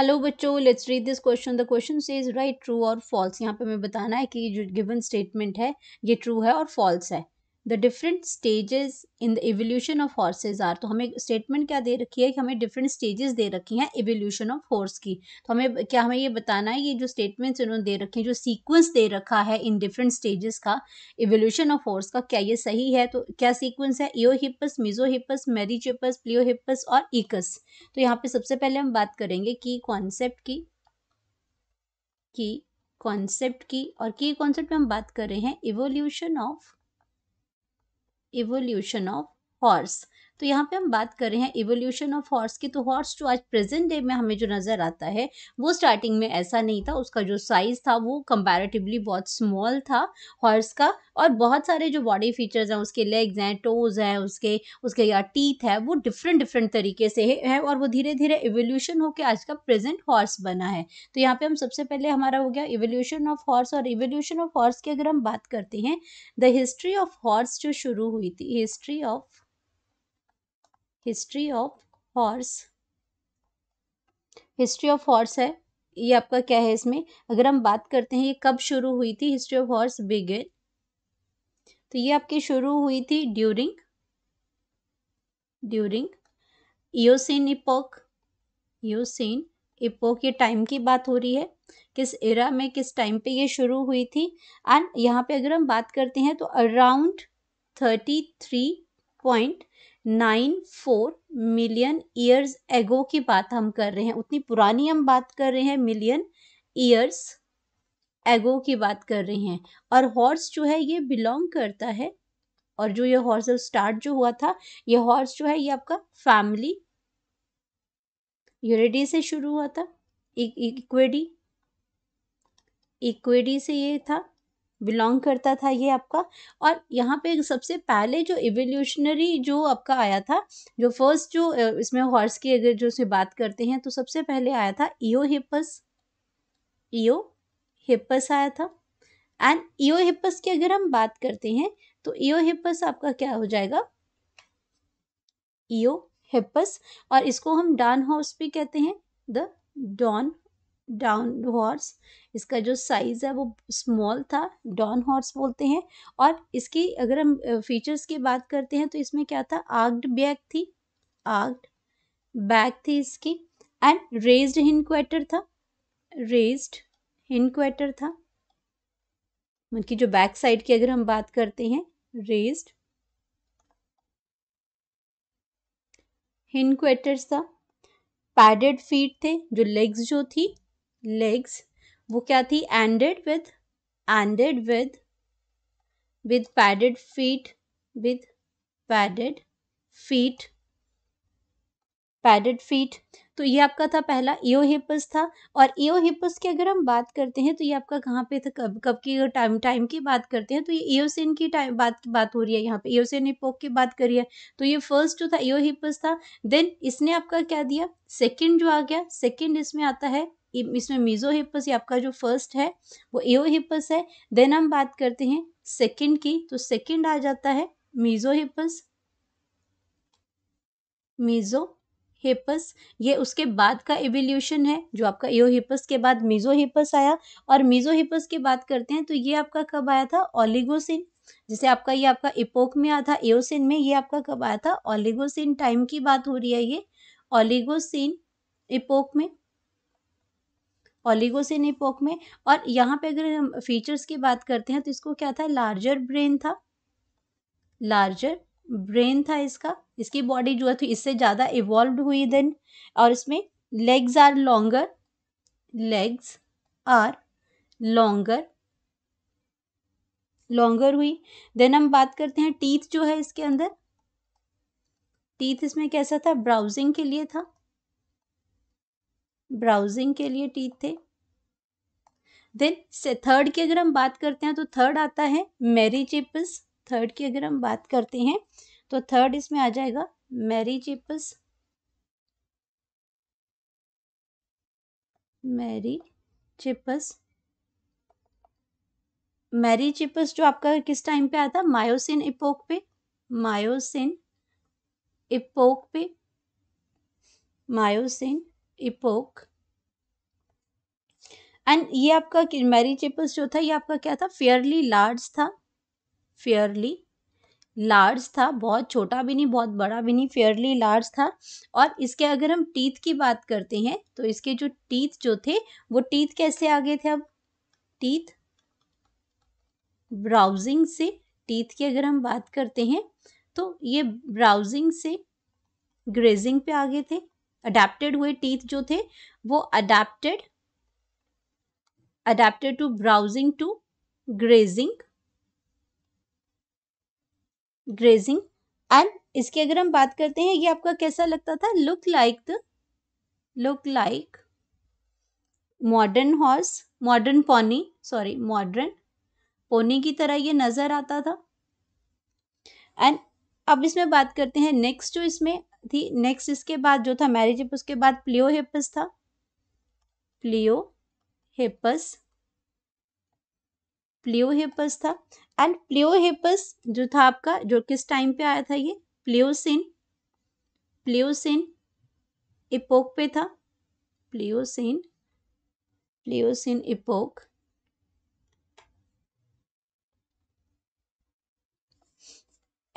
Hello बच्चों let's read this question the question says is right true और false यहाँ पे हमें बताना है कि जो गिवन स्टेटमेंट है ये ट्रू है और फॉल्स है the different stages in the evolution of horses are तो हमें स्टेटमेंट क्या दे रखी है कि हमें डिफरेंट स्टेजेस दे रखी हैं एवोल्यूशन ऑफ हॉर्स की तो हमें क्या हमें ये बताना है ये जो स्टेटमेंट्स इन्होंने दे रखे हैं जो सीक्वेंस दे रखा है इन डिफरेंट स्टेजेस का एवोल्यूशन ऑफ हॉर्स का क्या ये सही है तो क्या सीक्वेंस है इोहिपस मिजोहिपस मेरीचिपस प्लियोहिपस और इकस तो यहाँ पे सबसे पहले हम बात करेंगे की कॉन्सेप्ट की की कॉन्सेप्ट की और की कॉन्सेप्ट में हम बात कर रहे हैं evolution of evolution of horse तो यहाँ पे हम बात कर रहे हैं एवोल्यूशन ऑफ हॉर्स की तो हॉर्स जो आज प्रेजेंट डे में हमें जो नज़र आता है वो स्टार्टिंग में ऐसा नहीं था उसका जो साइज़ था वो कंपैरेटिवली बहुत स्मॉल था हॉर्स का और बहुत सारे जो बॉडी फीचर्स हैं उसके लेग्स हैं टोज़ हैं उसके उसके या टीथ है वो डिफरेंट डिफरेंट तरीके से है और वो धीरे धीरे एवोल्यूशन होकर आज का प्रेजेंट हॉर्स बना है तो यहाँ पर हम सबसे पहले हमारा हो गया एवोल्यूशन ऑफ हॉर्स और एवोल्यूशन ऑफ हॉर्स की अगर हम बात करते हैं द हिस्ट्री ऑफ हॉर्स जो शुरू हुई थी history of history of horse history of horse है ये आपका क्या है इसमें अगर हम बात करते हैं ये कब शुरू हुई थी हिस्ट्री ऑफ हॉर्स बिगेन तो ये आपकी शुरू हुई थी during during Eocene epoch Eocene epoch ये टाइम की बात हो रही है किस एरा में किस टाइम पे ये शुरू हुई थी एंड यहाँ पे अगर हम बात करते हैं तो around thirty three point nine four million years ago की बात हम कर रहे हैं उतनी पुरानी हम बात कर रहे हैं मिलियन ईयर्स एगो की बात कर रहे हैं और हॉर्स जो है ये बिलोंग करता है और जो ये हॉर्स स्टार्ट जो हुआ था ये हॉर्स जो है ये आपका फैमिली यूरेडी से शुरू हुआ था इक्वेडी e-, इक्वेडी से ये था बिलोंग करता था ये आपका और यहाँ पे सबसे पहले जो इवोल्यूशनरी जो आपका आया था जो फर्स्ट जो इसमें हॉर्स की अगर जो से बात करते हैं तो सबसे पहले आया था ईओ हिपस ईओ हिपस आया था एंड ईओ हिपस की अगर हम बात करते हैं तो ईओ हिपस आपका क्या हो जाएगा ईओ हिपस और इसको हम डॉन हॉर्स भी कहते हैं द डॉन डाउन हॉर्स इसका जो साइज़ है वो स्मॉल था डॉन हॉर्स बोलते हैं और इसकी अगर हम फीचर्स की बात करते हैं तो इसमें क्या था आग्ड बैक थी आग्ड बैक थी इसकी एंड रेज्ड हिंड था रेज्ड हिंड था उनकी मतलब जो बैक साइड की अगर हम बात करते हैं रेज्ड हिंड क्वेटर्स था पैडेड फीट थे जो लेग्स जो थी लेग्स वो क्या थी ended with ended with with padded feet with padded feet padded feet तो ये आपका था पहला इोहिपस था और इोहिपस की अगर हम बात करते हैं तो ये आपका कहाँ पे था कब कब की टाइम टाइम की बात करते हैं तो ये ईओसिन की टाइम बात बात हो रही है यहाँ पे ईओसिन इपोक की बात करी है तो ये फर्स्ट जो था ईओ था देन इसने आपका क्या दिया सेकंड जो आ गया सेकंड इसमें आता है इसमें मीज़ो हिपस ये आपका जो फर्स्ट है वो एओ है देन हम बात करते हैं सेकंड की तो सेकंड आ जाता है मीज़ो हिप्पस मीज़ो हिपस ये उसके बाद का एवोल्यूशन है जो आपका एओ हिपस के बाद मीज़ो हिपस आया और मीज़ो हिपस की बात करते हैं तो ये आपका कब आया था ओलिगोसिन जैसे आपका ये आपका इपोक में आया था एओसिन में ये आपका कब आया था ओलिगोसिन टाइम की बात हो रही है ये ओलिगोसिन इपोक में ऑलिगोसिन इपोक में और यहाँ पे अगर हम फीचर्स की बात करते हैं तो इसको क्या था लार्जर ब्रेन था लार्जर ब्रेन था इसका इसकी बॉडी जो थी तो इससे ज़्यादा इवॉल्व हुई देन और इसमें legs are longer legs are longer longer हुई देन हम बात करते हैं टीथ जो है इसके अंदर टीथ इसमें कैसा था ब्राउजिंग के लिए था ब्राउजिंग के लिए टीथ थे देन से थर्ड की अगर हम बात करते हैं तो थर्ड आता है मैरी चिपस थर्ड की अगर हम बात करते हैं तो थर्ड इसमें आ जाएगा Merychippus Merychippus Merychippus जो आपका किस टाइम पे आता मायोसिन इपोक पे मायोसिन इपोक पे मायोसिन इपोक एंड ये आपका मैरी चेपल्स जो था ये आपका क्या था फेयरली लार्ज था फेयरली लार्ज था बहुत छोटा भी नहीं बहुत बड़ा भी नहीं फेयरली लार्ज था और इसके अगर हम टीथ की बात करते हैं तो इसके जो टीथ जो थे वो टीथ कैसे आ गए थे अब टीथ ब्राउजिंग से टीथ की अगर हम बात करते हैं तो ये ब्राउजिंग से ग्रेजिंग पे आ गए थे अडेप्टेड हुए टीथ जो थे वो adapted adapted to browsing to grazing grazing and इसकी अगर हम बात करते हैं ये आपका कैसा लगता था look like the look like modern horse modern pony sorry modern pony की तरह ये नज़र आता था एंड अब इसमें बात करते हैं नेक्स्ट जो इसमें थी नेक्स्ट इसके बाद जो था मैरिज हिप उसके बाद प्लियोहिपस था प्लियो प्लियोहिपस था एंड प्लियोहिपस जो था आपका जो किस टाइम पे आया था ये प्लियोसिन प्लियोसिन इपोक पे था प्लियोसिन प्लियोसिन इपोक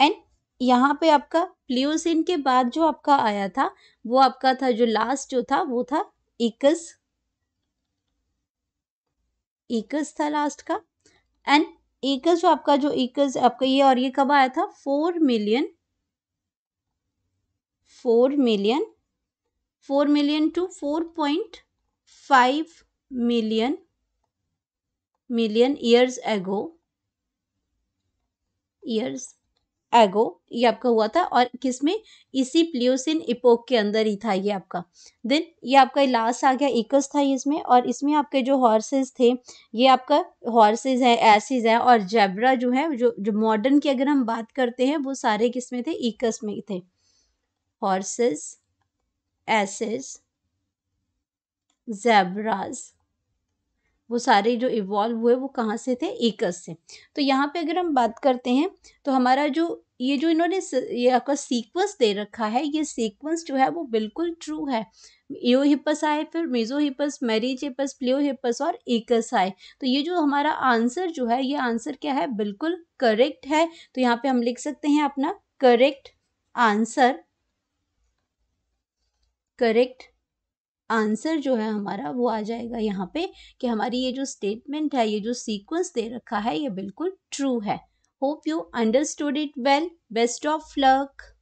एंड यहाँ पे आपका प्लियोसिन के बाद जो आपका आया था वो आपका था जो लास्ट जो था वो था इकस इकस था लास्ट का एंड एकस जो आपका जो एकस आपका ये और ये कब आया था four million four million four million to four point five million million years ago years ago ये आपका हुआ था और किस में इसी प्लियोसिन इपोक के अंदर ही था ये आपका देन ये आपका लास्ट आ गया इकस था इसमें और इसमें आपके जो हॉर्सेस थे ये आपका हॉर्सेज है एसिस है और जेबरा जो है जो जो मॉडर्न की अगर हम बात करते हैं वो सारे किस में थे इकस में थे हॉर्सेस एसेस जेबराज वो सारे जो इवॉल्व हुए वो कहाँ से थे एकस से तो यहाँ पे अगर हम बात करते हैं तो हमारा जो ये जो इन्होंने ये आपका सीक्वेंस दे रखा है ये सीक्वेंस जो है वो बिल्कुल ट्रू है हिपस आए फिर हिपस हिपस मैरिजहिपस हिपस और एकस आए तो ये जो हमारा आंसर जो है ये आंसर क्या है बिल्कुल करेक्ट है तो यहाँ पे हम लिख सकते हैं अपना करेक्ट आंसर करेक्ट आंसर जो है हमारा वो आ जाएगा यहाँ पे कि हमारी ये जो स्टेटमेंट है ये जो सीक्वेंस दे रखा है ये बिल्कुल ट्रू है Hope you understood it well. Best of luck.